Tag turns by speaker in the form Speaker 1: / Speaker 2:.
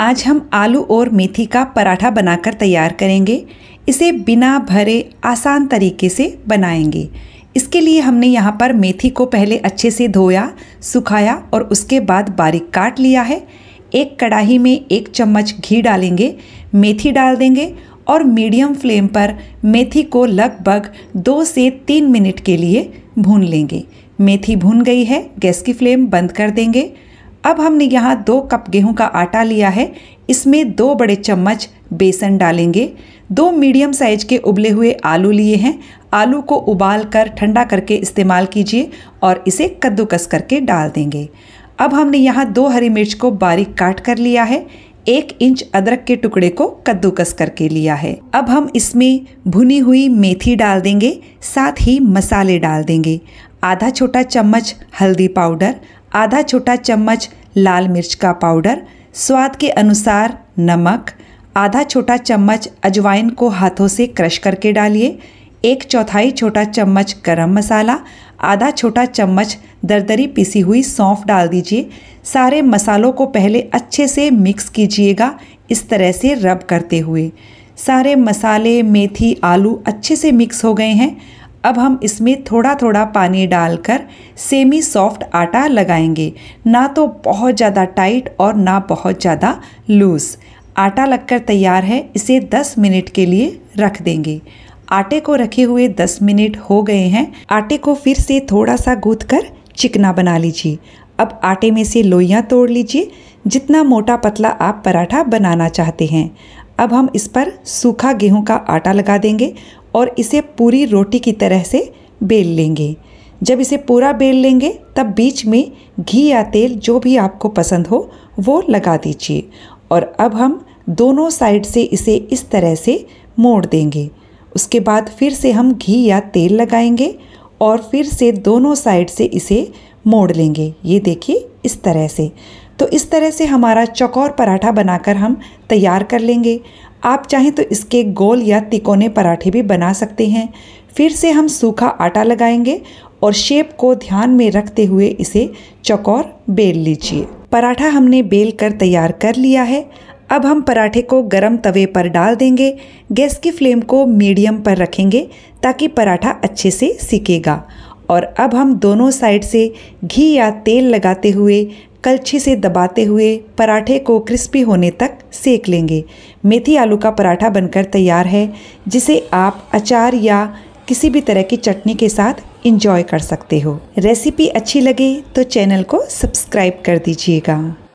Speaker 1: आज हम आलू और मेथी का पराठा बनाकर तैयार करेंगे इसे बिना भरे आसान तरीके से बनाएंगे इसके लिए हमने यहाँ पर मेथी को पहले अच्छे से धोया सुखाया और उसके बाद बारीक काट लिया है एक कढ़ाही में एक चम्मच घी डालेंगे मेथी डाल देंगे और मीडियम फ्लेम पर मेथी को लगभग दो से तीन मिनट के लिए भून लेंगे मेथी भून गई है गैस की फ्लेम बंद कर देंगे अब हमने यहाँ दो कप गेहूं का आटा लिया है इसमें दो बड़े चम्मच बेसन डालेंगे दो मीडियम साइज के उबले हुए आलू लिए हैं आलू को उबाल कर ठंडा करके इस्तेमाल कीजिए और इसे कद्दूकस करके डाल देंगे अब हमने यहाँ दो हरी मिर्च को बारीक काट कर लिया है एक इंच अदरक के टुकड़े को कद्दूकस करके लिया है अब हम इसमें भुनी हुई मेथी डाल देंगे साथ ही मसाले डाल देंगे आधा छोटा चम्मच हल्दी पाउडर आधा छोटा चम्मच लाल मिर्च का पाउडर स्वाद के अनुसार नमक आधा छोटा चम्मच अजवाइन को हाथों से क्रश करके डालिए एक चौथाई छोटा चम्मच गरम मसाला आधा छोटा चम्मच दरदरी पिसी हुई सौंफ डाल दीजिए सारे मसालों को पहले अच्छे से मिक्स कीजिएगा इस तरह से रब करते हुए सारे मसाले मेथी आलू अच्छे से मिक्स हो गए हैं अब हम इसमें थोड़ा थोड़ा पानी डालकर सेमी सॉफ्ट आटा लगाएंगे ना तो बहुत ज़्यादा टाइट और ना बहुत ज़्यादा लूज़ आटा लगकर तैयार है इसे 10 मिनट के लिए रख देंगे आटे को रखे हुए 10 मिनट हो गए हैं आटे को फिर से थोड़ा सा गूँथ चिकना बना लीजिए अब आटे में से लोइयाँ तोड़ लीजिए जितना मोटा पतला आप पराठा बनाना चाहते हैं अब हम इस पर सूखा गेहूं का आटा लगा देंगे और इसे पूरी रोटी की तरह से बेल लेंगे जब इसे पूरा बेल लेंगे तब बीच में घी या तेल जो भी आपको पसंद हो वो लगा दीजिए और अब हम दोनों साइड से इसे इस तरह से मोड़ देंगे उसके बाद फिर से हम घी या तेल लगाएंगे और फिर से दोनों साइड से इसे मोड़ लेंगे ये देखिए इस तरह से तो इस तरह से हमारा चकोर पराठा बनाकर हम तैयार कर लेंगे आप चाहें तो इसके गोल या तिकोने पराठे भी बना सकते हैं फिर से हम सूखा आटा लगाएंगे और शेप को ध्यान में रखते हुए इसे चकोर बेल लीजिए पराठा हमने बेल कर तैयार कर लिया है अब हम पराठे को गरम तवे पर डाल देंगे गैस की फ्लेम को मीडियम पर रखेंगे ताकि पराठा अच्छे से सीखेगा और अब हम दोनों साइड से घी या तेल लगाते हुए कलछी से दबाते हुए पराठे को क्रिस्पी होने तक सेक लेंगे मेथी आलू का पराठा बनकर तैयार है जिसे आप अचार या किसी भी तरह की चटनी के साथ इंजॉय कर सकते हो रेसिपी अच्छी लगे तो चैनल को सब्सक्राइब कर दीजिएगा